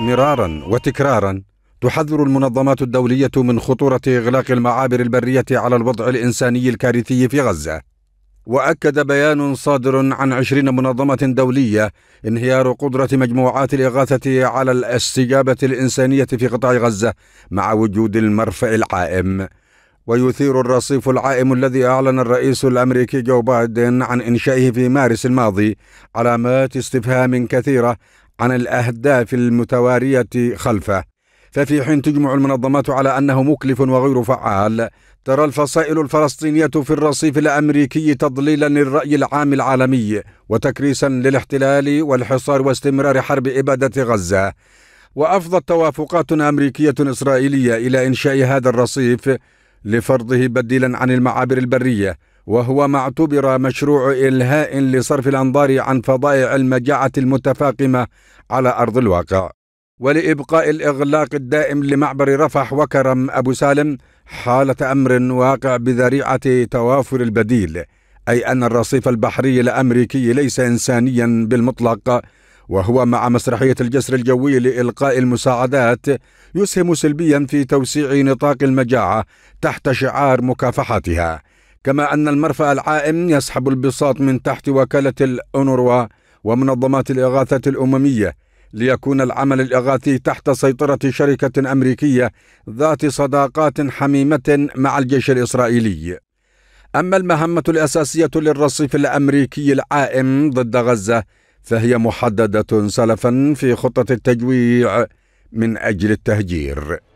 مرارا وتكرارا تحذر المنظمات الدولية من خطورة إغلاق المعابر البرية على الوضع الإنساني الكارثي في غزة وأكد بيان صادر عن عشرين منظمة دولية انهيار قدرة مجموعات الإغاثة على الاستجابة الإنسانية في قطاع غزة مع وجود المرفأ العائم ويثير الرصيف العائم الذي أعلن الرئيس الأمريكي جو بايدن عن إنشائه في مارس الماضي علامات استفهام كثيرة عن الأهداف المتوارية خلفه ففي حين تجمع المنظمات على أنه مكلف وغير فعال ترى الفصائل الفلسطينية في الرصيف الأمريكي تضليلا للرأي العام العالمي وتكريسا للاحتلال والحصار واستمرار حرب إبادة غزة وأفضت توافقات أمريكية إسرائيلية إلى إنشاء هذا الرصيف لفرضه بديلا عن المعابر البرية وهو ما اعتبر مشروع إلهاء لصرف الأنظار عن فضائع المجاعة المتفاقمة على أرض الواقع ولإبقاء الإغلاق الدائم لمعبر رفح وكرم أبو سالم حالة أمر واقع بذريعة توافر البديل أي أن الرصيف البحري الأمريكي ليس إنسانيا بالمطلق وهو مع مسرحية الجسر الجوي لإلقاء المساعدات يسهم سلبيا في توسيع نطاق المجاعة تحت شعار مكافحتها كما أن المرفأ العائم يسحب البساط من تحت وكالة الأونروا ومنظمات الإغاثة الأممية ليكون العمل الإغاثي تحت سيطرة شركة أمريكية ذات صداقات حميمة مع الجيش الإسرائيلي. أما المهمة الأساسية للرصيف الأمريكي العائم ضد غزة فهي محددة سلفا في خطة التجويع من أجل التهجير.